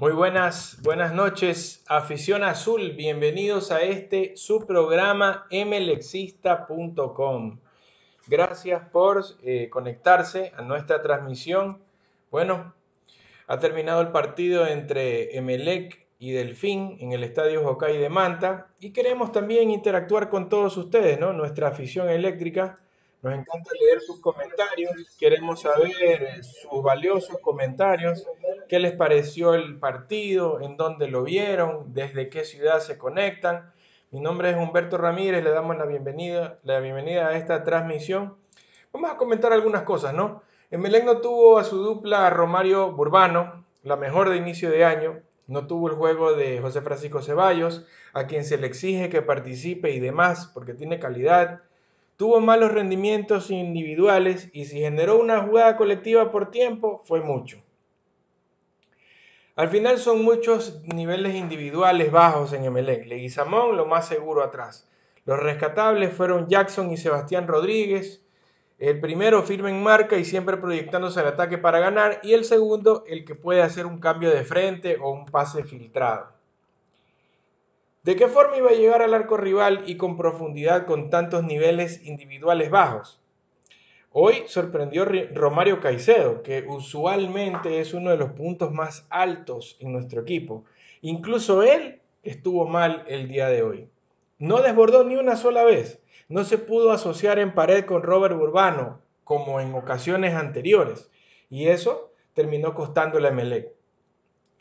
Muy buenas, buenas noches, afición azul. Bienvenidos a este su programa mlexista.com. Gracias por eh, conectarse a nuestra transmisión. Bueno, ha terminado el partido entre Emelec y Delfín en el Estadio Hokai de Manta y queremos también interactuar con todos ustedes, ¿no? Nuestra afición eléctrica. Nos encanta leer sus comentarios, queremos saber eh, sus valiosos comentarios qué les pareció el partido, en dónde lo vieron, desde qué ciudad se conectan. Mi nombre es Humberto Ramírez, le damos la bienvenida, la bienvenida a esta transmisión. Vamos a comentar algunas cosas, ¿no? en no tuvo a su dupla a Romario Burbano, la mejor de inicio de año, no tuvo el juego de José Francisco Ceballos, a quien se le exige que participe y demás, porque tiene calidad. Tuvo malos rendimientos individuales y si generó una jugada colectiva por tiempo, fue mucho. Al final son muchos niveles individuales bajos en Emelec. Leguizamón lo más seguro atrás. Los rescatables fueron Jackson y Sebastián Rodríguez. El primero firme en marca y siempre proyectándose al ataque para ganar. Y el segundo, el que puede hacer un cambio de frente o un pase filtrado. ¿De qué forma iba a llegar al arco rival y con profundidad con tantos niveles individuales bajos? Hoy sorprendió Romario Caicedo, que usualmente es uno de los puntos más altos en nuestro equipo. Incluso él estuvo mal el día de hoy. No desbordó ni una sola vez. No se pudo asociar en pared con Robert Urbano, como en ocasiones anteriores. Y eso terminó costándole a Melec.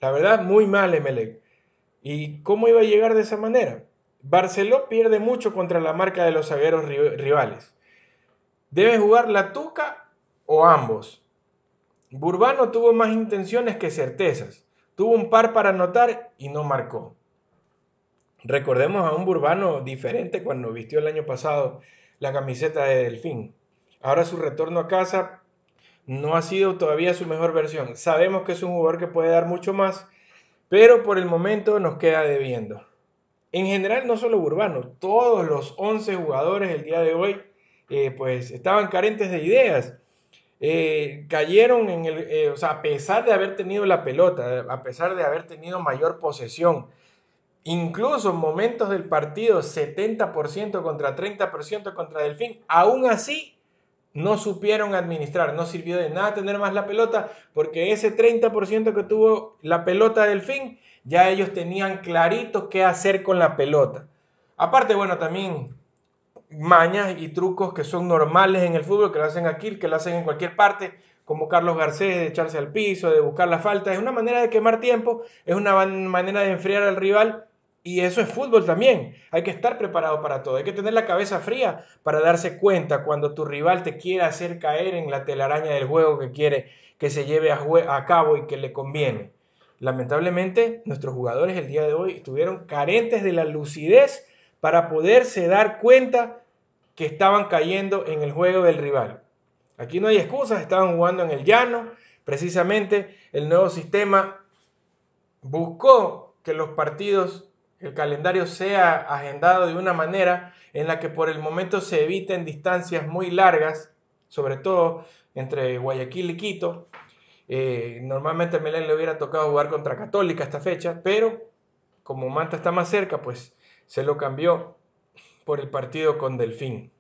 La verdad, muy mal Melec. ¿Y cómo iba a llegar de esa manera? Barceló pierde mucho contra la marca de los zagueros rivales. ¿Debe jugar la Tuca o ambos? Burbano tuvo más intenciones que certezas. Tuvo un par para anotar y no marcó. Recordemos a un Burbano diferente cuando vistió el año pasado la camiseta de Delfín. Ahora su retorno a casa no ha sido todavía su mejor versión. Sabemos que es un jugador que puede dar mucho más, pero por el momento nos queda debiendo. En general, no solo Burbano, todos los 11 jugadores el día de hoy eh, pues estaban carentes de ideas. Eh, cayeron en el, eh, o sea, a pesar de haber tenido la pelota, a pesar de haber tenido mayor posesión, incluso momentos del partido 70% contra 30% contra Delfín, aún así no supieron administrar, no sirvió de nada tener más la pelota, porque ese 30% que tuvo la pelota Delfín, ya ellos tenían clarito qué hacer con la pelota. Aparte, bueno, también mañas y trucos que son normales en el fútbol, que lo hacen aquí, que lo hacen en cualquier parte, como Carlos Garcés, de echarse al piso, de buscar la falta. Es una manera de quemar tiempo, es una manera de enfriar al rival y eso es fútbol también. Hay que estar preparado para todo. Hay que tener la cabeza fría para darse cuenta cuando tu rival te quiera hacer caer en la telaraña del juego que quiere que se lleve a, a, cabo y que le conviene. Lamentablemente, nuestros jugadores el día de hoy estuvieron carentes de la lucidez para poderse dar cuenta que estaban cayendo en el juego del rival. Aquí no hay excusas, estaban jugando en el llano. Precisamente el nuevo sistema buscó que los partidos, el calendario sea agendado de una manera en la que por el momento se eviten distancias muy largas, sobre todo entre Guayaquil y Quito. Eh, normalmente Melén le hubiera tocado jugar contra Católica esta fecha, pero como Manta está más cerca, pues se lo cambió por el partido con Delfín.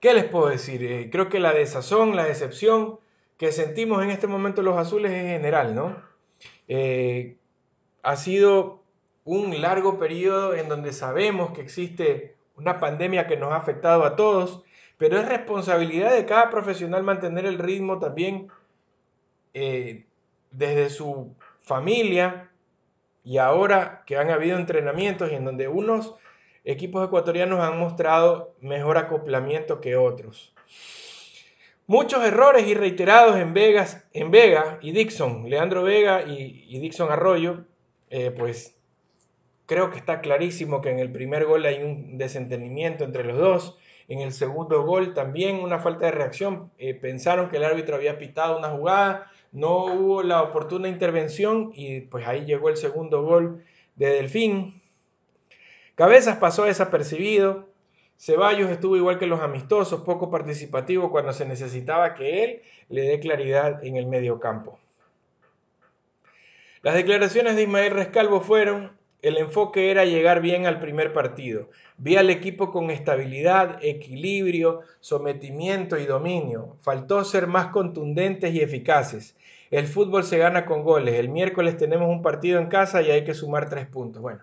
¿Qué les puedo decir? Eh, creo que la desazón, la decepción que sentimos en este momento los azules en general, ¿no? Eh, ha sido un largo periodo en donde sabemos que existe una pandemia que nos ha afectado a todos, pero es responsabilidad de cada profesional mantener el ritmo también eh, desde su familia, y ahora que han habido entrenamientos y en donde unos equipos ecuatorianos han mostrado mejor acoplamiento que otros. Muchos errores y reiterados en, Vegas, en Vega y Dixon, Leandro Vega y, Dixon Arroyo, eh, pues creo que está clarísimo que en el primer gol hay un desentendimiento entre los dos. En el segundo gol también una falta de reacción. Eh, pensaron que el árbitro había pitado una jugada no hubo la oportuna intervención y pues ahí llegó el segundo gol de Delfín. Cabezas pasó desapercibido. Ceballos estuvo igual que los amistosos, poco participativo cuando se necesitaba que él le dé claridad en el medio campo. Las declaraciones de Ismael Rescalvo fueron, el enfoque era llegar bien al primer partido. Vi al equipo con estabilidad, equilibrio, sometimiento y dominio. Faltó ser más contundentes y eficaces. El fútbol se gana con goles. El miércoles tenemos un partido en casa y hay que sumar tres puntos. Bueno,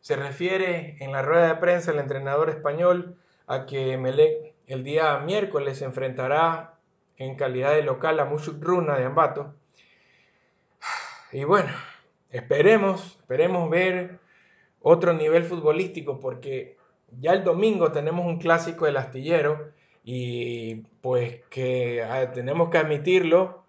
se refiere en la rueda de prensa el entrenador español a que Melec el día miércoles se enfrentará en calidad de local a Mushuk Runa de Ambato. Y bueno, esperemos, esperemos ver otro nivel futbolístico porque ya el domingo tenemos un clásico del astillero y pues que ah, tenemos que admitirlo,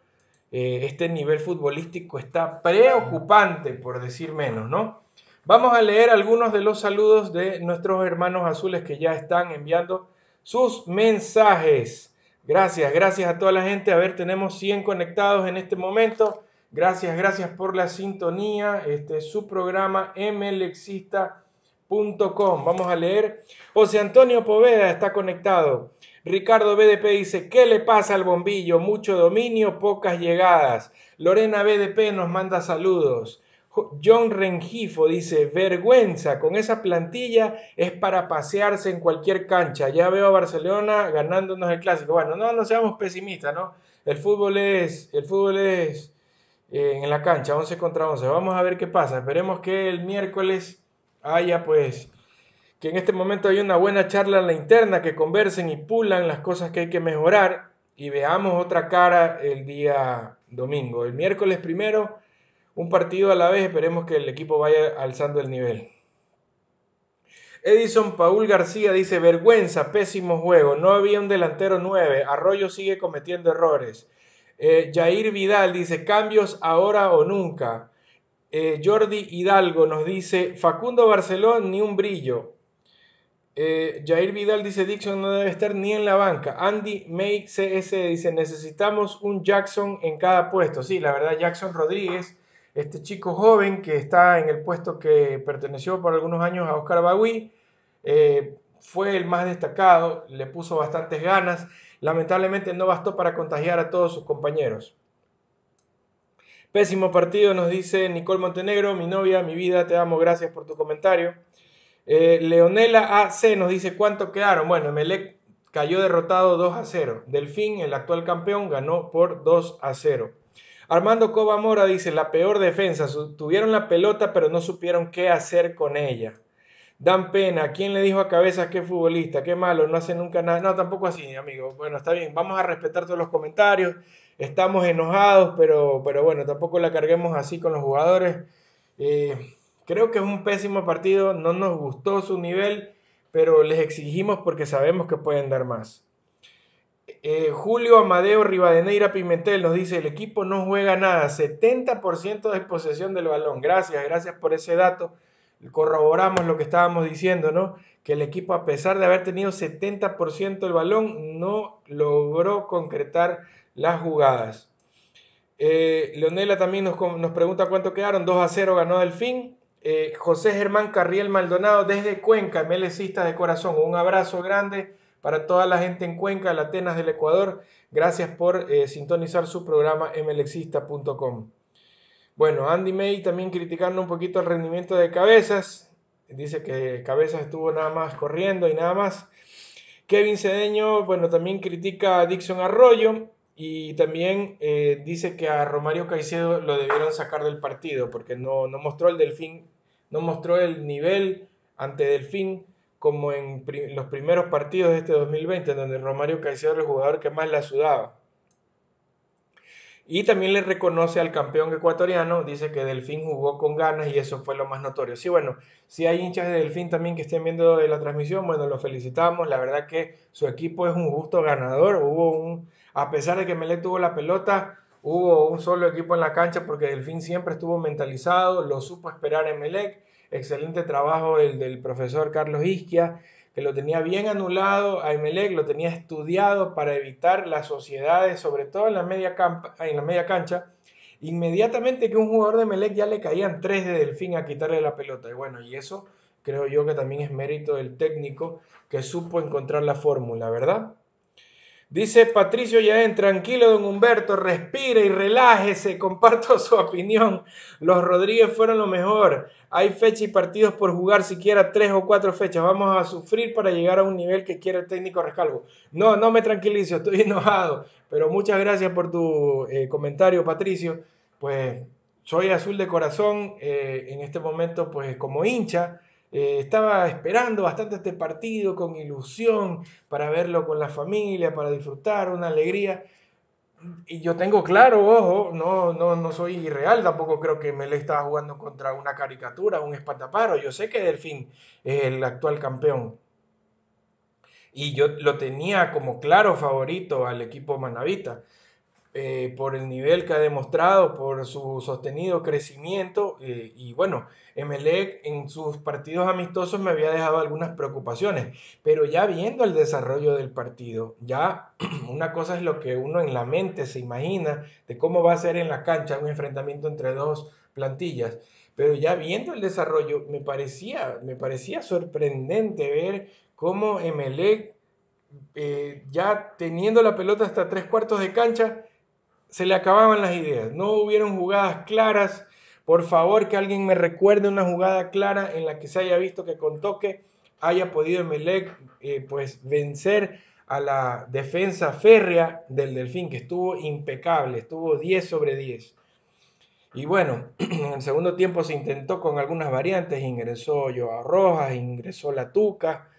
eh, este nivel futbolístico está preocupante, por decir menos, ¿no? Vamos a leer algunos de los saludos de nuestros hermanos azules que ya están enviando sus mensajes. Gracias, gracias a toda la gente. A ver, tenemos 100 conectados en este momento. Gracias, gracias por la sintonía. Este es su programa mlexista.com. Vamos a leer. José Antonio Poveda está conectado. Ricardo BDP dice, ¿qué le pasa al bombillo? Mucho dominio, pocas llegadas. Lorena BDP nos manda saludos. John Rengifo dice, vergüenza, con esa plantilla es para pasearse en cualquier cancha. Ya veo a Barcelona ganándonos el clásico. Bueno, no, no seamos pesimistas, ¿no? El fútbol es, el fútbol es eh, en la cancha, 11 contra 11. Vamos a ver qué pasa. Esperemos que el miércoles haya pues que en este momento hay una buena charla en la interna, que conversen y pulan las cosas que hay que mejorar y veamos otra cara el día domingo. El miércoles primero, un partido a la vez, esperemos que el equipo vaya alzando el nivel. Edison Paul García dice, vergüenza, pésimo juego, no había un delantero 9, Arroyo sigue cometiendo errores. Eh, Jair Vidal dice, cambios ahora o nunca. Eh, Jordi Hidalgo nos dice, Facundo Barcelona ni un brillo, eh, Jair Vidal dice Dixon no debe estar ni en la banca. Andy May CS dice necesitamos un Jackson en cada puesto. Sí, la verdad Jackson Rodríguez, este chico joven que está en el puesto que perteneció por algunos años a Oscar Bagui, eh, fue el más destacado, le puso bastantes ganas. Lamentablemente no bastó para contagiar a todos sus compañeros. Pésimo partido nos dice Nicole Montenegro, mi novia, mi vida, te amo, gracias por tu comentario. Eh, Leonela AC nos dice cuánto quedaron. Bueno, Melec cayó derrotado 2 a 0. Delfín, el actual campeón, ganó por 2 a 0. Armando Coba Mora dice, la peor defensa, tuvieron la pelota pero no supieron qué hacer con ella. Dan pena, ¿quién le dijo a Cabezas qué futbolista? Qué malo, no hace nunca nada. No, tampoco así, amigo. Bueno, está bien, vamos a respetar todos los comentarios. Estamos enojados, pero, pero bueno, tampoco la carguemos así con los jugadores. Eh, Creo que es un pésimo partido, no nos gustó su nivel, pero les exigimos porque sabemos que pueden dar más. Eh, Julio Amadeo Rivadeneira Pimentel nos dice, el equipo no juega nada, 70% de posesión del balón. Gracias, gracias por ese dato. Corroboramos lo que estábamos diciendo, ¿no? Que el equipo, a pesar de haber tenido 70% del balón, no logró concretar las jugadas. Eh, Leonela también nos, nos pregunta cuánto quedaron. 2 a 0 ganó Delfín. Eh, José Germán Carriel Maldonado desde Cuenca, melecista de corazón. Un abrazo grande para toda la gente en Cuenca, la Atenas del Ecuador. Gracias por eh, sintonizar su programa mlexista.com. Bueno, Andy May también criticando un poquito el rendimiento de Cabezas. Dice que Cabezas estuvo nada más corriendo y nada más. Kevin Cedeño, bueno, también critica a Dixon Arroyo. Y también eh, dice que a Romario Caicedo lo debieron sacar del partido porque no, mostró el Delfín, no mostró el nivel ante Delfín como en los primeros partidos de este 2020, donde Romario Caicedo era el jugador que más la sudaba. Y también le reconoce al campeón ecuatoriano, dice que Delfín jugó con ganas y eso fue lo más notorio. Sí, bueno, si hay hinchas de Delfín también que estén viendo la transmisión, bueno, los felicitamos. La verdad que su equipo es un justo ganador. Hubo un, a pesar de que Melec tuvo la pelota, hubo un solo equipo en la cancha porque Delfín siempre estuvo mentalizado, lo supo esperar en Melec. Excelente trabajo el del profesor Carlos Isquia que lo tenía bien anulado, a Melec, lo tenía estudiado para evitar las sociedades, sobre todo en la media, en la media cancha. Inmediatamente que un jugador de Melec ya le caían tres de Delfín a quitarle la pelota. Y bueno, y eso creo yo que también es mérito del técnico que supo encontrar la fórmula, ¿verdad? Dice Patricio Yaén, tranquilo, don Humberto, respire y relájese, comparto su opinión. Los Rodríguez fueron lo mejor. Hay fechas y partidos por jugar, siquiera tres o cuatro fechas. Vamos a sufrir para llegar a un nivel que quiere el técnico Rescalvo. No, no me tranquilizo, estoy enojado. Pero muchas gracias por tu eh, comentario, Patricio. Pues soy azul de corazón. Eh, en este momento, pues como hincha, eh, estaba esperando bastante este partido con ilusión para verlo con la familia, para disfrutar, una alegría. Y yo tengo claro, ojo, no, no, no soy irreal, tampoco creo que me le estaba jugando contra una caricatura, un espataparo Yo sé que Delfín es el actual campeón. Y yo lo tenía como claro favorito al equipo Manabita eh, por el nivel que ha demostrado, por su sostenido crecimiento. Eh, y bueno, Emelec en sus partidos amistosos me había dejado algunas preocupaciones, pero ya viendo el desarrollo del partido, ya una cosa es lo que uno en la mente se imagina de cómo va a ser en la cancha un enfrentamiento entre dos plantillas. Pero ya viendo el desarrollo, me parecía, me parecía sorprendente ver cómo Emelec, eh, ya teniendo la pelota hasta tres cuartos de cancha, se le acababan las ideas, no hubieron jugadas claras. Por favor, que alguien me recuerde una jugada clara en la que se haya visto que con toque haya podido Melec eh, pues vencer a la defensa férrea del Delfín, que estuvo impecable, estuvo 10 sobre 10. Y bueno, en el segundo tiempo se intentó con algunas variantes, ingresó Joao Rojas, ingresó La Tuca,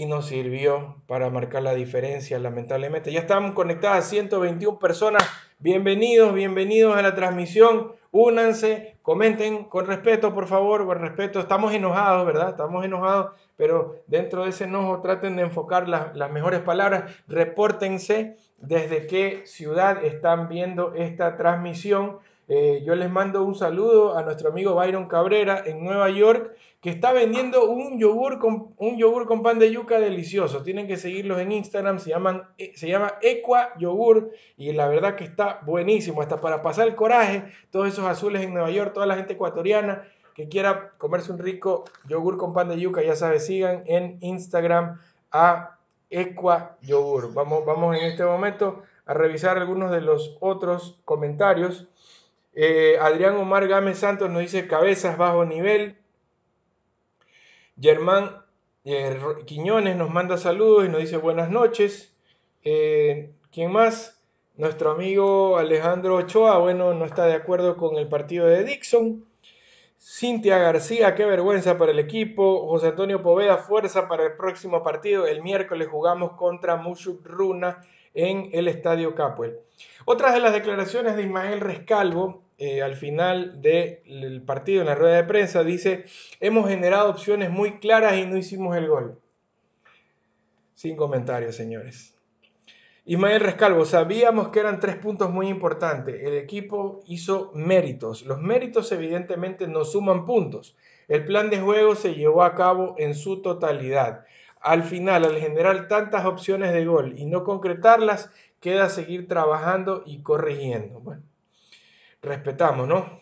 y nos sirvió para marcar la diferencia, lamentablemente. Ya estamos conectadas 121 personas. Bienvenidos, bienvenidos a la transmisión. Únanse, comenten con respeto, por favor, con respeto. Estamos enojados, ¿verdad? Estamos enojados, pero dentro de ese enojo traten de enfocar las, las mejores palabras. Repórtense desde qué ciudad están viendo esta transmisión eh, yo les mando un saludo a nuestro amigo Byron Cabrera en Nueva York, que está vendiendo un yogur con, un yogur con pan de yuca delicioso. Tienen que seguirlos en Instagram, se, llaman, eh, se llama Equa Yogur y la verdad que está buenísimo, hasta para pasar el coraje, todos esos azules en Nueva York, toda la gente ecuatoriana que quiera comerse un rico yogur con pan de yuca, ya sabes, sigan en Instagram a Equa Yogur. Vamos, vamos en este momento a revisar algunos de los otros comentarios. Eh, Adrián Omar Gámez Santos nos dice cabezas bajo nivel. Germán eh, Quiñones nos manda saludos y nos dice buenas noches. Eh, ¿Quién más? Nuestro amigo Alejandro Ochoa, bueno, no está de acuerdo con el partido de Dixon. Cintia García, qué vergüenza para el equipo. José Antonio Poveda, fuerza para el próximo partido. El miércoles jugamos contra Mushuk Runa en el Estadio Capuel. Otras de las declaraciones de Ismael Rescalvo eh, al final del partido en la rueda de prensa dice, hemos generado opciones muy claras y no hicimos el gol. Sin comentarios, señores. Ismael Rescalvo, sabíamos que eran tres puntos muy importantes. El equipo hizo méritos. Los méritos evidentemente no suman puntos. El plan de juego se llevó a cabo en su totalidad. Al final, al generar tantas opciones de gol y no concretarlas, queda seguir trabajando y corrigiendo. Bueno, respetamos, ¿no?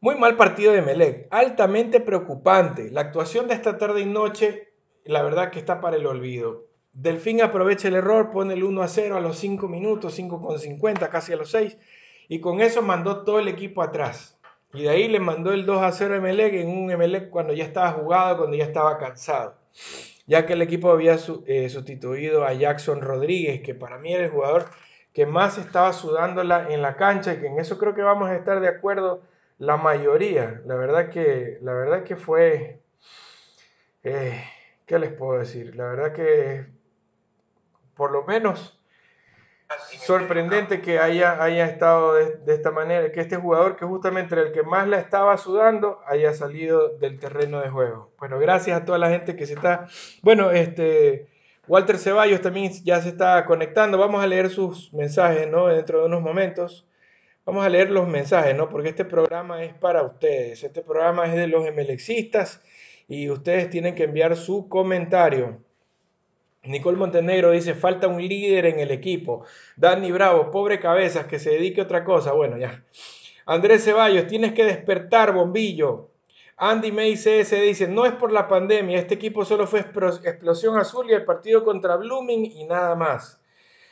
Muy mal partido de Melec, altamente preocupante. La actuación de esta tarde y noche, la verdad que está para el olvido. Delfín aprovecha el error, pone el 1 a 0 a los 5 minutos, 5 con 50, casi a los 6, y con eso mandó todo el equipo atrás. Y de ahí le mandó el 2 a 0 a Emelec en un Emelec cuando ya estaba jugado, cuando ya estaba cansado. Ya que el equipo había eh, sustituido a Jackson Rodríguez, que para mí era el jugador que más estaba sudándola en la cancha y que en eso creo que vamos a estar de acuerdo la mayoría. La verdad que, la verdad que fue... Eh, ¿Qué les puedo decir? La verdad que por lo menos sorprendente que haya, haya estado de, esta manera, que este jugador que justamente era el que más la estaba sudando haya salido del terreno de juego. Bueno, gracias a toda la gente que se está... Bueno, este... Walter Ceballos también ya se está conectando. Vamos a leer sus mensajes, ¿no? Dentro de unos momentos. Vamos a leer los mensajes, ¿no? Porque este programa es para ustedes. Este programa es de los emelexistas y ustedes tienen que enviar su comentario. Nicole Montenegro dice, falta un líder en el equipo. Danny Bravo, pobre cabezas, que se dedique a otra cosa. Bueno, ya. Andrés Ceballos, tienes que despertar, bombillo. Andy May CS dice, no es por la pandemia, este equipo solo fue explosión azul y el partido contra Blooming y nada más.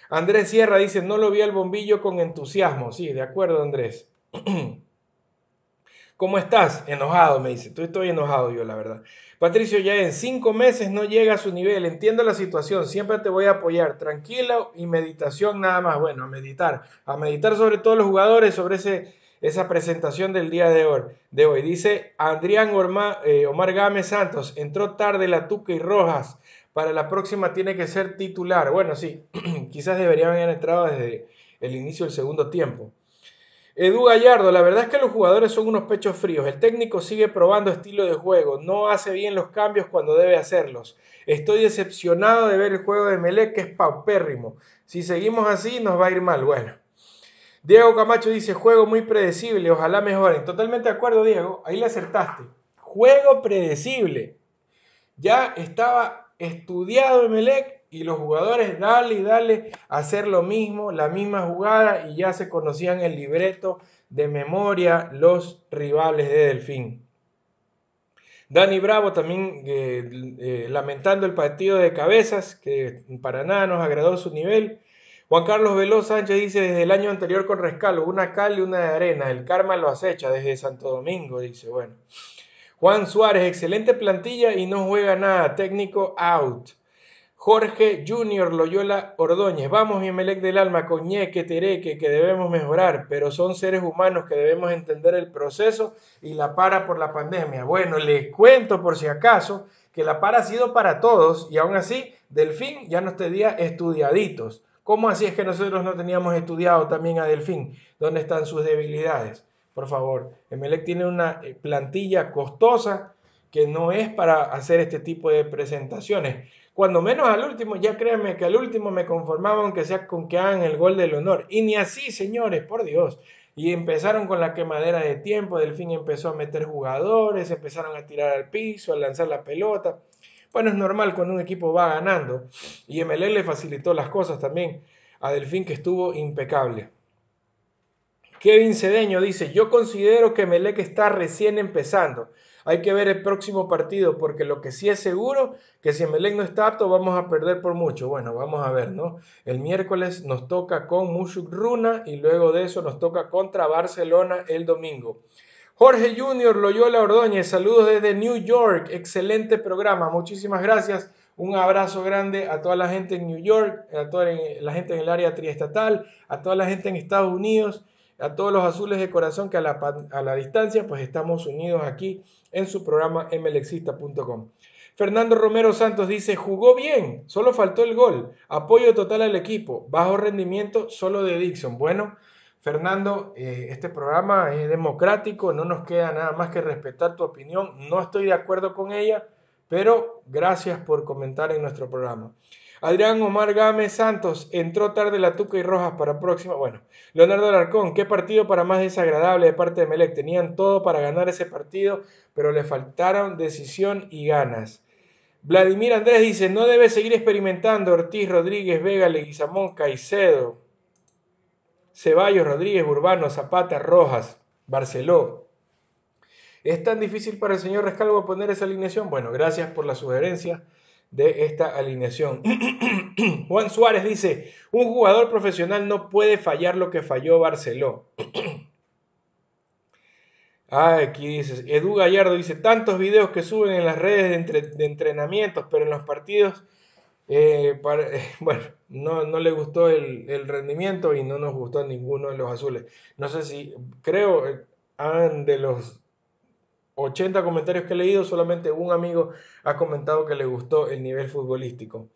Andrés Sierra dice, no lo vi al bombillo con entusiasmo. Sí, de acuerdo, Andrés. ¿Cómo estás? Enojado, me dice. Tú estoy enojado yo, la verdad. Patricio, ya en cinco meses no llega a su nivel. Entiendo la situación. Siempre te voy a apoyar. Tranquilo y meditación nada más. Bueno, a meditar. A meditar sobre todos los jugadores, sobre esa presentación del día de hoy. De hoy. Dice Adrián eh, Omar Gámez Santos. Entró tarde la Tuca y Rojas. Para la próxima tiene que ser titular. Bueno, sí. Quizás deberían haber entrado desde el inicio del segundo tiempo. Edu Gallardo, la verdad es que los jugadores son unos pechos fríos. El técnico sigue probando estilo de juego, no hace bien los cambios cuando debe hacerlos. Estoy decepcionado de ver el juego de Melec, que es paupérrimo. Si seguimos así, nos va a ir mal. Bueno. Diego Camacho dice, juego muy predecible, ojalá mejoren. Totalmente de acuerdo, Diego, ahí le acertaste. Juego predecible. Ya estaba estudiado Melec, y los jugadores dale y dale a hacer lo mismo, la misma jugada y ya se conocían el libreto de memoria los rivales de Delfín. Dani Bravo también eh, eh, lamentando el partido de cabezas, que para nada nos agradó su nivel. Juan Carlos Veloz Sánchez dice, desde el año anterior con rescalo, una cal y una de arena, el karma lo acecha desde Santo Domingo, dice, bueno. Juan Suárez, excelente plantilla y no juega nada, técnico out. Jorge Junior Loyola Ordóñez, vamos Emelec del alma, coñeque, tereque, que debemos mejorar, pero son seres humanos que debemos entender el proceso y la para por la pandemia. Bueno, les cuento por si acaso que la para ha sido para todos y aún así, Delfín ya nos tenía estudiaditos. ¿Cómo así es que nosotros no teníamos estudiado también a Delfín? ¿Dónde están sus debilidades? Por favor, Emelec tiene una eh, plantilla costosa que no es para hacer este tipo de presentaciones cuando menos al último, ya créanme que al último me conformaba aunque sea con que hagan el gol del honor. Y ni así, señores, por Dios. Y empezaron con la quemadera de tiempo, Delfín empezó a meter jugadores, empezaron a tirar al piso, a lanzar la pelota. Bueno, es normal cuando un equipo va ganando. Y MLE le facilitó las cosas también a Delfín que estuvo impecable. Kevin Cedeño dice, yo considero que que está recién empezando. Hay que ver el próximo partido, porque lo que sí es seguro, que si Melec no está apto, vamos a perder por mucho. Bueno, vamos a ver, ¿no? El miércoles nos toca con Mushuk Runa y luego de eso nos toca contra Barcelona el domingo. Jorge Junior Loyola Ordóñez, saludos desde New York, excelente programa, muchísimas gracias. Un abrazo grande a toda la gente en New York, a toda la gente en el área triestatal, a toda la gente en Estados Unidos, a todos los azules de corazón que a la, a la distancia pues estamos unidos aquí en su programa mlexista.com. Fernando Romero Santos dice, jugó bien, solo faltó el gol, apoyo total al equipo, bajo rendimiento solo de Dixon. Bueno, Fernando, eh, este programa es democrático, no nos queda nada más que respetar tu opinión, no estoy de acuerdo con ella, pero gracias por comentar en nuestro programa. Adrián Omar Gámez Santos entró tarde la Tuca y Rojas para próxima. Bueno, Leonardo Alarcón, qué partido para más desagradable de parte de Melec. Tenían todo para ganar ese partido, pero le faltaron decisión y ganas. Vladimir Andrés dice: No debe seguir experimentando Ortiz, Rodríguez, Vega, Leguizamón, Caicedo, Ceballos, Rodríguez, Urbano, Zapata, Rojas, Barceló. ¿Es tan difícil para el señor Rescalvo poner esa alineación? Bueno, gracias por la sugerencia de esta alineación. Juan Suárez dice, un jugador profesional no puede fallar lo que falló Barceló. ah, aquí dices, Edu Gallardo dice, tantos videos que suben en las redes de, entrenamientos, pero en los partidos, eh, bueno, no, le gustó el, rendimiento y no nos gustó ninguno de los azules. No sé si, creo, eh, han de los 80 comentarios que he leído, solamente un amigo ha comentado que le gustó el nivel futbolístico.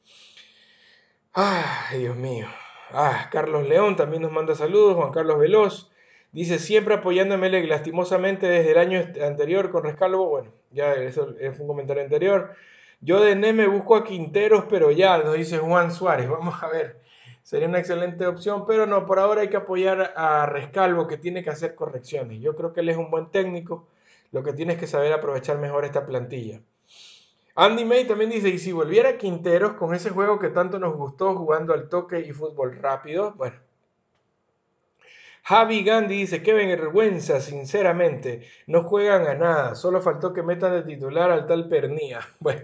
ay Dios mío. Ah, Carlos León también nos manda saludos, Juan Carlos Veloz. Dice, siempre apoyándome lastimosamente desde el año anterior con Rescalvo. Bueno, ya eso fue un comentario anterior. Yo de Neme busco a Quinteros, pero ya, nos dice Juan Suárez. Vamos a ver. Sería una excelente opción, pero no, por ahora hay que apoyar a Rescalvo, que tiene que hacer correcciones. Yo creo que él es un buen técnico lo que tienes que saber aprovechar mejor esta plantilla. Andy May también dice, y si volviera Quinteros con ese juego que tanto nos gustó jugando al toque y fútbol rápido, bueno. Javi Gandhi dice, qué vergüenza, sinceramente, no juegan a nada, solo faltó que metan de titular al tal Pernía. Bueno,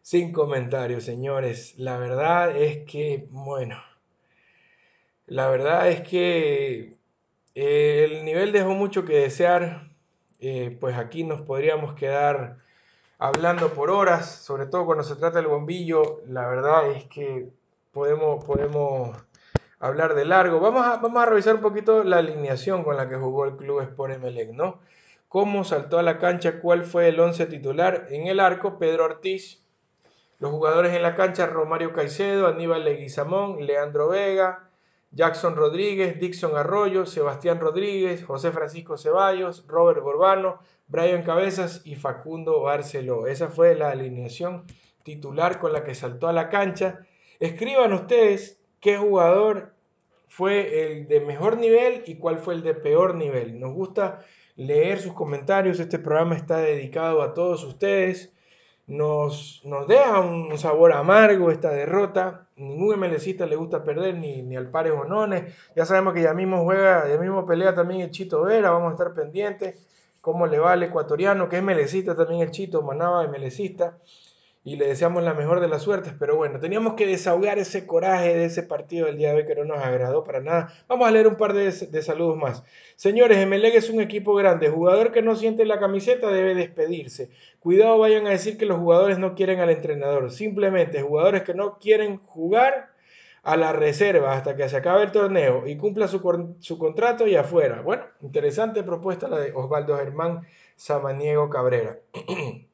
sin comentarios, señores, la verdad es que, bueno, la verdad es que eh, el nivel dejó mucho que desear, eh, pues aquí nos podríamos quedar hablando por horas, sobre todo cuando se trata del bombillo, la verdad es que podemos, podemos hablar de largo. Vamos a, vamos a revisar un poquito la alineación con la que jugó el club Sport Emelec, ¿no? Cómo saltó a la cancha, cuál fue el once titular. En el arco, Pedro Ortiz. Los jugadores en la cancha, Romario Caicedo, Aníbal Leguizamón, Leandro Vega, Jackson Rodríguez, Dixon Arroyo, Sebastián Rodríguez, José Francisco Ceballos, Robert Borbano, Brian Cabezas y Facundo Barceló. Esa fue la alineación titular con la que saltó a la cancha. Escriban ustedes qué jugador fue el de mejor nivel y cuál fue el de peor nivel. Nos gusta leer sus comentarios. Este programa está dedicado a todos ustedes nos, nos deja un sabor amargo esta derrota. Ningún MLCista le gusta perder, ni, ni al Pares Bonones. Ya sabemos que ya mismo juega, ya mismo pelea también el Chito Vera, vamos a estar pendientes. Cómo le va al ecuatoriano, que es MLCista también el Chito, Manaba MLCista y le deseamos la mejor de las suertes. Pero bueno, teníamos que desahogar ese coraje de ese partido del día de hoy que no nos agradó para nada. Vamos a leer un par de, saludos más. Señores, MLEG es un equipo grande. Jugador que no siente la camiseta debe despedirse. Cuidado, vayan a decir que los jugadores no quieren al entrenador. Simplemente, jugadores que no quieren jugar a la reserva hasta que se acabe el torneo y cumpla su, su contrato y afuera. Bueno, interesante propuesta la de Osvaldo Germán Samaniego Cabrera.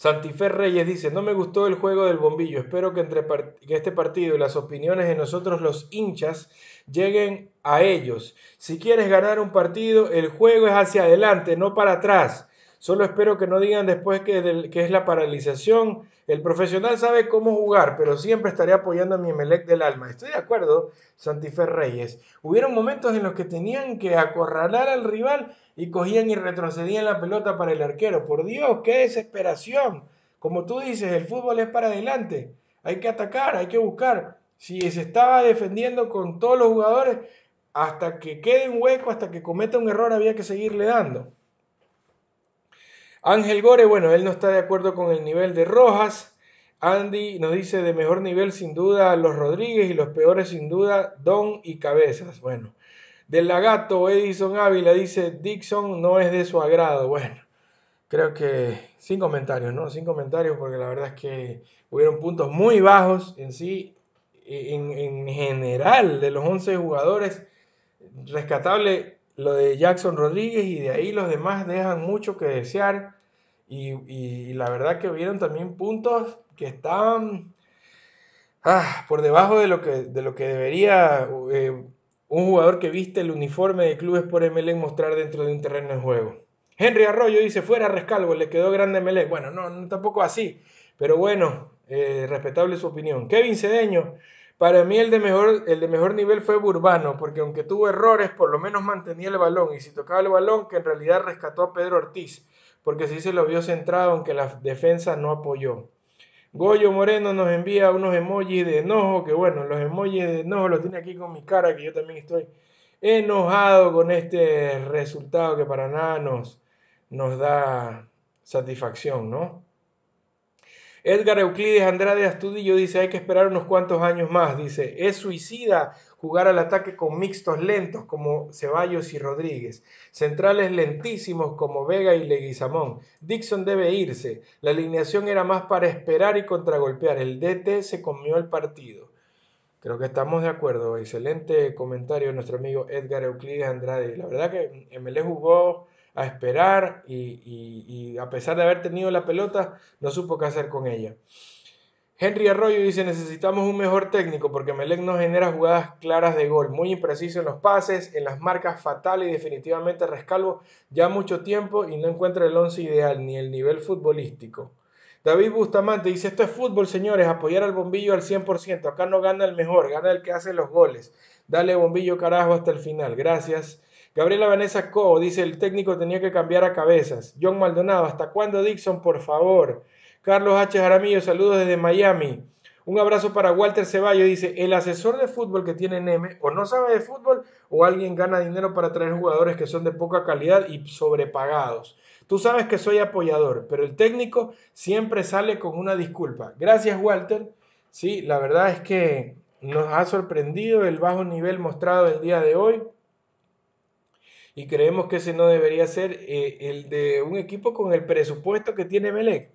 Santifer Reyes dice, no me gustó el juego del bombillo, espero que, entre que este partido y las opiniones de nosotros los hinchas lleguen a ellos. Si quieres ganar un partido, el juego es hacia adelante, no para atrás. Solo espero que no digan después que, es la paralización. El profesional sabe cómo jugar, pero siempre estaré apoyando a mi Emelec del alma. Estoy de acuerdo, Santifer Reyes. Hubieron momentos en los que tenían que acorralar al rival y cogían y retrocedían la pelota para el arquero. Por Dios, qué desesperación. Como tú dices, el fútbol es para adelante. Hay que atacar, hay que buscar. Si se estaba defendiendo con todos los jugadores, hasta que quede un hueco, hasta que cometa un error, había que seguirle dando. Ángel Gore, bueno, él no está de acuerdo con el nivel de Rojas. Andy nos dice de mejor nivel sin duda los Rodríguez y los peores sin duda Don y Cabezas. Bueno, del lagato Edison Ávila dice, Dixon no es de su agrado. Bueno, creo que sin comentarios, ¿no? Sin comentarios porque la verdad es que hubieron puntos muy bajos en sí, e, en, en general, de los 11 jugadores. Rescatable lo de Jackson Rodríguez y de ahí los demás dejan mucho que desear. Y, la verdad que hubieron también puntos que estaban ah, por debajo de lo que, de lo que debería... Eh, un jugador que viste el uniforme de clubes por MLE mostrar dentro de un terreno de juego. Henry Arroyo dice, fuera Rescalvo, le quedó grande MLE. Bueno, no, tampoco así, pero bueno, eh, respetable su opinión. Kevin Cedeño, para mí el de, mejor, el de mejor nivel fue Burbano, porque aunque tuvo errores, por lo menos mantenía el balón, y si tocaba el balón, que en realidad rescató a Pedro Ortiz, porque si se lo vio centrado, aunque la defensa no apoyó. Goyo Moreno nos envía unos emojis de enojo, que bueno, los emojis de enojo los tiene aquí con mi cara, que yo también estoy enojado con este resultado que para nada nos, nos da satisfacción, ¿no? Edgar Euclides Andrade Astudillo dice, hay que esperar unos cuantos años más, dice, es suicida jugar al ataque con mixtos lentos como Ceballos y Rodríguez, centrales lentísimos como Vega y Leguizamón. Dixon debe irse, la alineación era más para esperar y contragolpear, el DT se comió el partido. Creo que estamos de acuerdo. Excelente comentario de nuestro amigo Edgar Euclides Andrade. La verdad que MLE jugó a esperar y, y a pesar de haber tenido la pelota, no supo qué hacer con ella. Henry Arroyo dice, necesitamos un mejor técnico porque Melec no genera jugadas claras de gol, muy impreciso en los pases, en las marcas fatal y definitivamente Rescalvo ya mucho tiempo y no encuentra el once ideal ni el nivel futbolístico. David Bustamante dice, esto es fútbol señores, apoyar al bombillo al 100%, acá no gana el mejor, gana el que hace los goles. Dale bombillo carajo hasta el final, gracias. Gabriela Vanessa Co dice, el técnico tenía que cambiar a cabezas. John Maldonado, ¿hasta cuándo Dixon, por favor? Carlos H. Jaramillo, saludos desde Miami. Un abrazo para Walter Ceballos. Dice, el asesor de fútbol que tiene Neme o no sabe de fútbol o alguien gana dinero para traer jugadores que son de poca calidad y sobrepagados. Tú sabes que soy apoyador, pero el técnico siempre sale con una disculpa. Gracias Walter. Sí, la verdad es que nos ha sorprendido el bajo nivel mostrado el día de hoy. Y creemos que ese no debería ser eh, el de un equipo con el presupuesto que tiene Melec.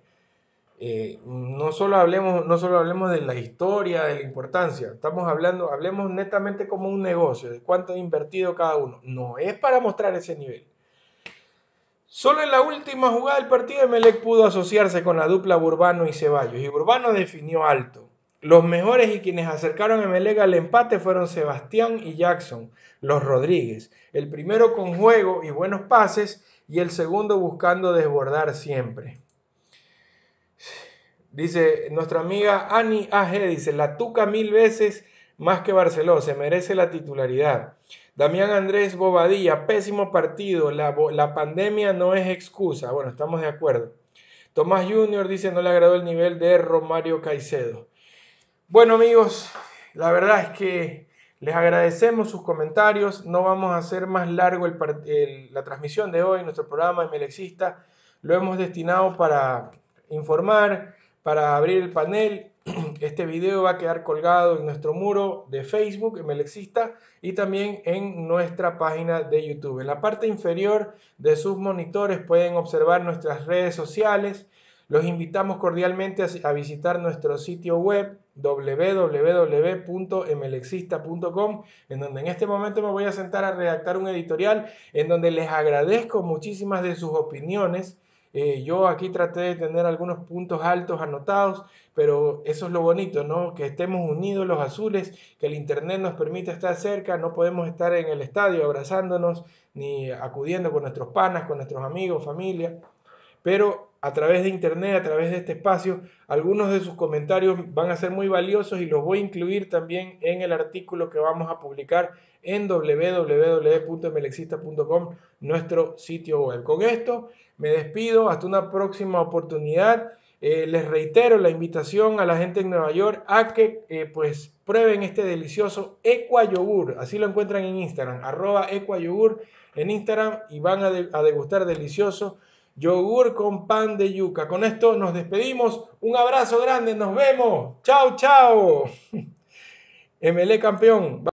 Eh, no, solo hablemos, no hablemos de la historia, de la importancia, estamos hablando, hablemos netamente como un negocio, de cuánto ha invertido cada uno. No es para mostrar ese nivel. Solo en la última jugada del partido Emelec pudo asociarse con la dupla Burbano y Ceballos y Burbano definió alto. Los mejores y quienes acercaron a Emelec al empate fueron Sebastián y Jackson, los Rodríguez, el primero con juego y buenos pases y el segundo buscando desbordar siempre. Dice nuestra amiga Ani AG, dice, la tuca mil veces más que Barceló, se merece la titularidad. Damián Andrés Bobadilla, pésimo partido, la, pandemia no es excusa. Bueno, estamos de acuerdo. Tomás Junior dice, no le agradó el nivel de Romario Caicedo. Bueno amigos, la verdad es que les agradecemos sus comentarios. No vamos a hacer más largo el, la transmisión de hoy, nuestro programa de Melexista. Lo hemos destinado para informar, para abrir el panel. Este video va a quedar colgado en nuestro muro de Facebook, en y también en nuestra página de YouTube. En la parte inferior de sus monitores pueden observar nuestras redes sociales. Los invitamos cordialmente a visitar nuestro sitio web www.mlexista.com, en donde en este momento me voy a sentar a redactar un editorial en donde les agradezco muchísimas de sus opiniones eh, yo aquí traté de tener algunos puntos altos anotados, pero eso es lo bonito, ¿no? Que estemos unidos los azules, que el Internet nos permita estar cerca, no podemos estar en el estadio abrazándonos ni acudiendo con nuestros panas, con nuestros amigos, familia, pero a través de Internet, a través de este espacio, algunos de sus comentarios van a ser muy valiosos y los voy a incluir también en el artículo que vamos a publicar en www.melexista.com, nuestro sitio web. Con esto me despido, hasta una próxima oportunidad. Eh, les reitero la invitación a la gente en Nueva York a que eh, pues prueben este delicioso Ecuayogur. Así lo encuentran en Instagram, arroba Ecuayogur en Instagram y van a, degustar delicioso yogur con pan de yuca. Con esto nos despedimos. Un abrazo grande, nos vemos. Chao, chao. ML e campeón.